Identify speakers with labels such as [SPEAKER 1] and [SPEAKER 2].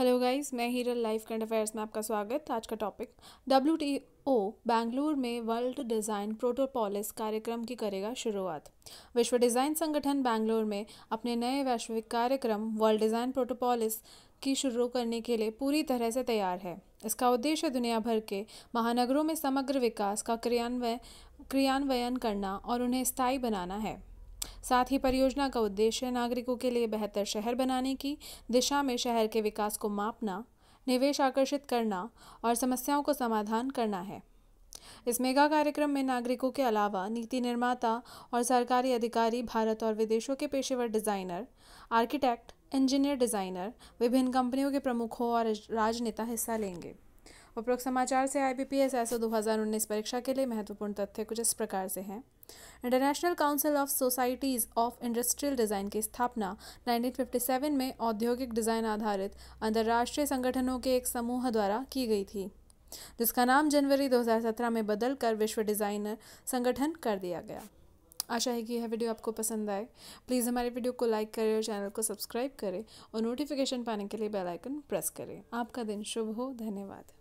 [SPEAKER 1] hello guys मैं Hiral life current affairs में आपका स्वागत आज का topic W T O Bengaluru में वर्ल्ड डिज़ाइन प्रोटोपॉलिस कार्यक्रम की करेगा शुरुआत विश्व डिज़ाइन संगठन बेंगलुरु में अपने नए वैश्विक कार्यक्रम वर्ल्ड डिज़ाइन प्रोटोपॉलिस की शुरू करने के लिए पूरी तरह से तैयार है इसका उद्देश्य दुनिया भर के महानगरों में समग्र विकास का क्रियान्वय क्रियान्वयन करना और उन्हें स्थायी बनाना है साथ ही परियोजना का उद्देश्य नागरिकों के लिए बेहतर शहर बनाने की दिशा में शहर के विकास को मापना निवेश आकर्षित करना और समस्याओं को समाधान करना है इस मेगा कार्यक्रम में नागरिकों के अलावा नीति निर्माता और सरकारी अधिकारी भारत और विदेशों के पेशेवर डिजाइनर आर्किटेक्ट इंजीनियर डिजाइनर विभिन्न कंपनियों के प्रमुखों और राजनेता हिस्सा लेंगे उपरोक्त समाचार से I B P S SO दो परीक्षा के लिए महत्वपूर्ण तथ्य कुछ इस प्रकार से हैं international council of societies of industrial design की स्थापना 1957 में औद्योगिक डिज़ाइन आधारित अंतर्राष्ट्रीय संगठनों के एक समूह द्वारा की गई थी जिसका नाम जनवरी 2017 में बदलकर विश्व डिज़ाइनर संगठन कर दिया गया आशा है कि यह वीडियो आपको पसंद आए प्लीज़ हमारे वीडियो को लाइक करें और चैनल को सब्सक्राइब करें और नोटिफिकेशन पाने के लिए बेल आइकन प्रेस करें आपका दिन शुभ हो धन्यवाद